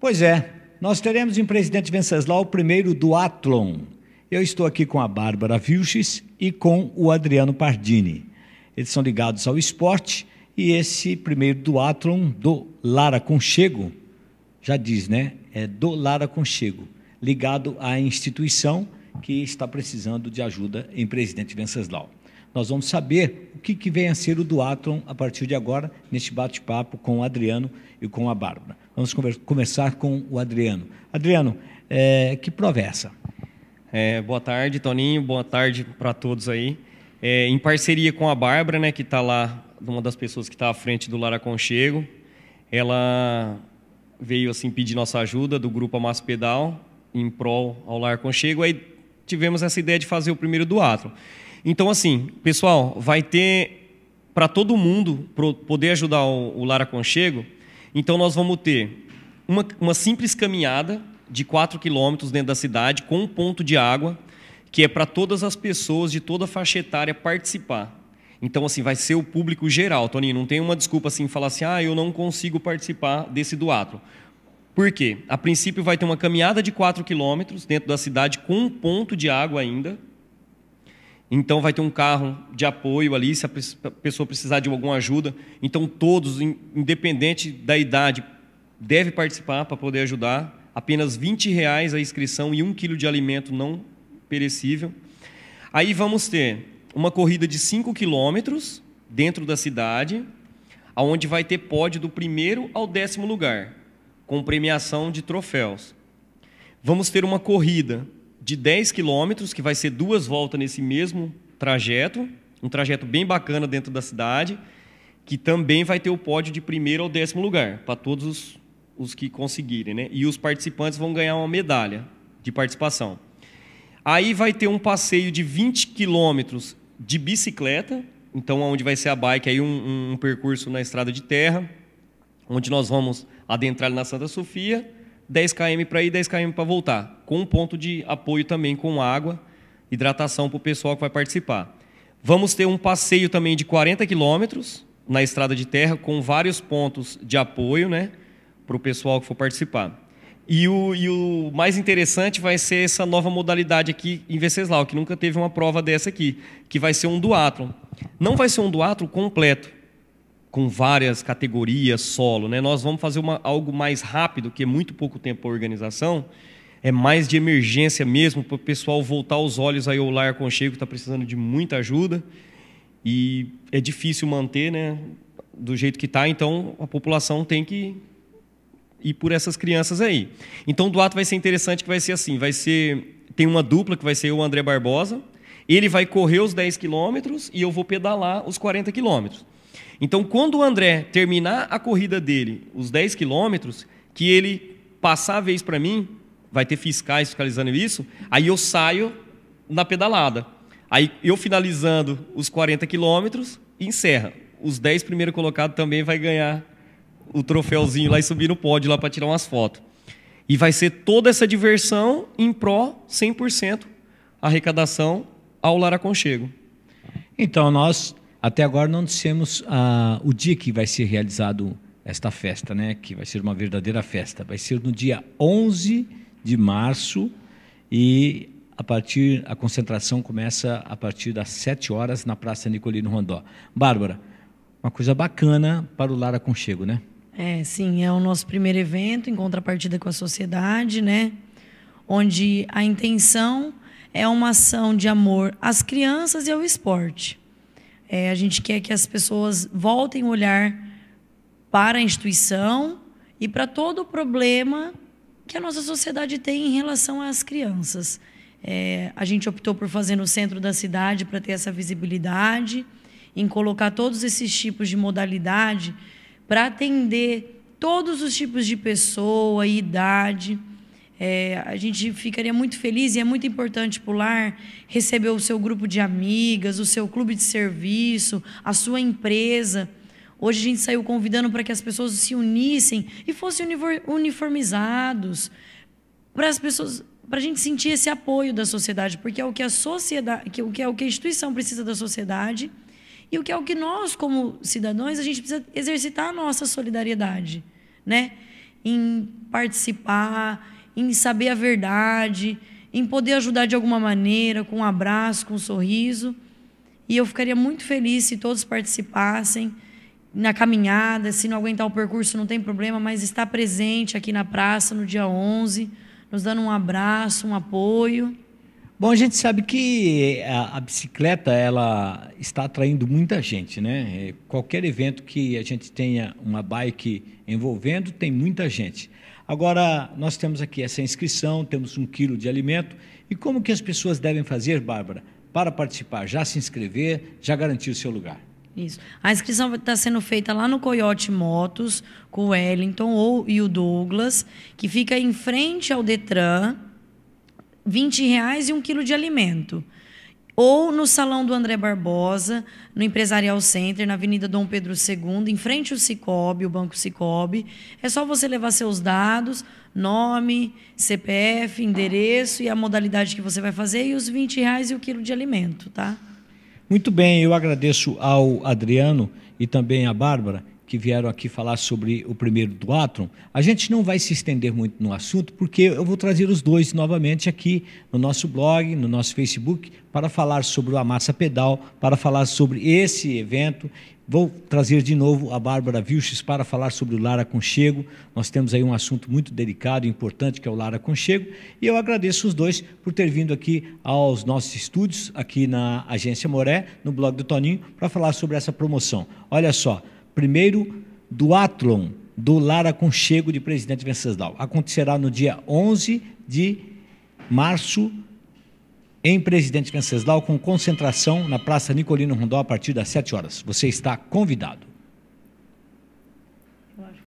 Pois é, nós teremos em Presidente Venceslau o primeiro duatlon. Eu estou aqui com a Bárbara Vilches e com o Adriano Pardini. Eles são ligados ao esporte e esse primeiro duatlon do Lara Conchego, já diz, né? É do Lara Conchego, ligado à instituição que está precisando de ajuda em Presidente Venceslau. Nós vamos saber o que, que vem a ser o Duatlon a partir de agora, neste bate-papo com o Adriano e com a Bárbara. Vamos começar com o Adriano. Adriano, é, que prova é essa? É, boa tarde, Toninho. Boa tarde para todos aí. É, em parceria com a Bárbara, né, que está lá, uma das pessoas que está à frente do Lar Aconchego, ela veio assim pedir nossa ajuda do grupo Amas Pedal em prol ao Lar Aconchego. Aí tivemos essa ideia de fazer o primeiro duatro. Então, assim, pessoal, vai ter para todo mundo poder ajudar o, o Conchego. Então, nós vamos ter uma, uma simples caminhada de 4 quilômetros dentro da cidade com um ponto de água que é para todas as pessoas de toda faixa etária participar. Então, assim, vai ser o público geral, Toninho. Não tem uma desculpa assim, falar assim, ah, eu não consigo participar desse duato. Por quê? A princípio vai ter uma caminhada de 4 quilômetros dentro da cidade com um ponto de água ainda, então vai ter um carro de apoio ali, se a pessoa precisar de alguma ajuda. Então todos, independente da idade, deve participar para poder ajudar. Apenas 20 reais a inscrição e um quilo de alimento não perecível. Aí vamos ter uma corrida de 5 quilômetros dentro da cidade, aonde vai ter pódio do primeiro ao décimo lugar, com premiação de troféus. Vamos ter uma corrida de 10 quilômetros, que vai ser duas voltas nesse mesmo trajeto, um trajeto bem bacana dentro da cidade, que também vai ter o pódio de primeiro ao décimo lugar, para todos os, os que conseguirem. Né? E os participantes vão ganhar uma medalha de participação. Aí vai ter um passeio de 20 quilômetros de bicicleta, então onde vai ser a bike, aí um, um percurso na estrada de terra, onde nós vamos adentrar na Santa Sofia, 10 km para ir, 10 km para voltar, com um ponto de apoio também com água, hidratação para o pessoal que vai participar. Vamos ter um passeio também de 40 quilômetros na estrada de terra, com vários pontos de apoio né, para o pessoal que for participar. E o, e o, mais interessante vai ser essa nova modalidade aqui em Venceslau, que nunca teve uma prova dessa aqui, que vai ser um duatlon. Não vai ser um duatlon completo, com várias categorias solo, né? Nós vamos fazer uma, algo mais rápido, que é muito pouco tempo para organização, é mais de emergência mesmo, para o pessoal voltar os olhos aí ao lar conchego, está precisando de muita ajuda e é difícil manter, né? Do jeito que está, então a população tem que ir por essas crianças aí. Então o Duato vai ser interessante que vai ser assim, vai ser tem uma dupla que vai ser o André Barbosa, ele vai correr os 10 quilômetros e eu vou pedalar os 40 quilômetros. Então, quando o André terminar a corrida dele, os 10 quilômetros, que ele passar a vez para mim, vai ter fiscais fiscalizando isso, aí eu saio na pedalada. Aí eu finalizando os 40 quilômetros, encerra. Os 10 primeiros colocados também vai ganhar o troféuzinho lá e subir no pódio lá para tirar umas fotos. E vai ser toda essa diversão em pró 100% arrecadação ao Lar Aconchego. Então, nós até agora não dissemos ah, o dia que vai ser realizado esta festa, né? Que vai ser uma verdadeira festa. Vai ser no dia 11 de março e a partir a concentração começa a partir das 7 horas na Praça Nicolino Rondó. Bárbara, uma coisa bacana para o Lar Aconchego, né? É, sim, é o nosso primeiro evento em contrapartida com a sociedade, né? Onde a intenção é uma ação de amor às crianças e ao esporte. É, a gente quer que as pessoas voltem o olhar para a instituição e para todo o problema que a nossa sociedade tem em relação às crianças. É, a gente optou por fazer no centro da cidade para ter essa visibilidade, em colocar todos esses tipos de modalidade para atender todos os tipos de pessoa e idade. É, a gente ficaria muito feliz e é muito importante pular, receber o seu grupo de amigas, o seu clube de serviço, a sua empresa. Hoje a gente saiu convidando para que as pessoas se unissem e fossem uniformizados, para as pessoas, para a gente sentir esse apoio da sociedade, porque é o que a sociedade, que, o que é o que a instituição precisa da sociedade e o que é o que nós como cidadãos a gente precisa exercitar a nossa solidariedade, né? Em participar, em saber a verdade, em poder ajudar de alguma maneira, com um abraço, com um sorriso. E eu ficaria muito feliz se todos participassem na caminhada, se não aguentar o percurso não tem problema, mas estar presente aqui na praça no dia 11, nos dando um abraço, um apoio. Bom, a gente sabe que eh, a, a, bicicleta ela está atraindo muita gente, né? Eh, qualquer evento que a gente tenha uma bike envolvendo tem muita gente. Agora, nós temos aqui essa inscrição, temos um quilo de alimento. E como que as pessoas devem fazer, Bárbara, para participar? Já se inscrever, já garantir o seu lugar? Isso. A inscrição está sendo feita lá no Coyote Motos, com o Wellington ou, e o Douglas, que fica em frente ao Detran, 20 reais e um quilo de alimento ou no salão do André Barbosa, no Empresarial Center, na Avenida Dom Pedro II, em frente ao Cicobi, o Banco Cicobi. É só você levar seus dados, nome, CPF, endereço e a modalidade que você vai fazer e os 20 reais e o quilo de alimento, tá? Muito bem, eu agradeço ao Adriano e também à Bárbara que vieram aqui falar sobre o primeiro do A gente não vai se estender muito no assunto, porque eu vou trazer os dois novamente aqui no nosso blog, no nosso Facebook, para falar sobre a massa pedal, para falar sobre esse evento. Vou trazer de novo a Bárbara Vilches para falar sobre o Lara Conchego. Nós temos aí um assunto muito delicado e importante, que é o Lara Conchego. E eu agradeço os dois por ter vindo aqui aos nossos estúdios, aqui na Agência Moré, no blog do Toninho, para falar sobre essa promoção. Olha só, primeiro do duatlon do Lar Aconchego de Presidente Venceslau. Acontecerá no dia 11 de março em Presidente Venceslau, com concentração na Praça Nicolino Rondó a partir das 7 horas. Você está convidado.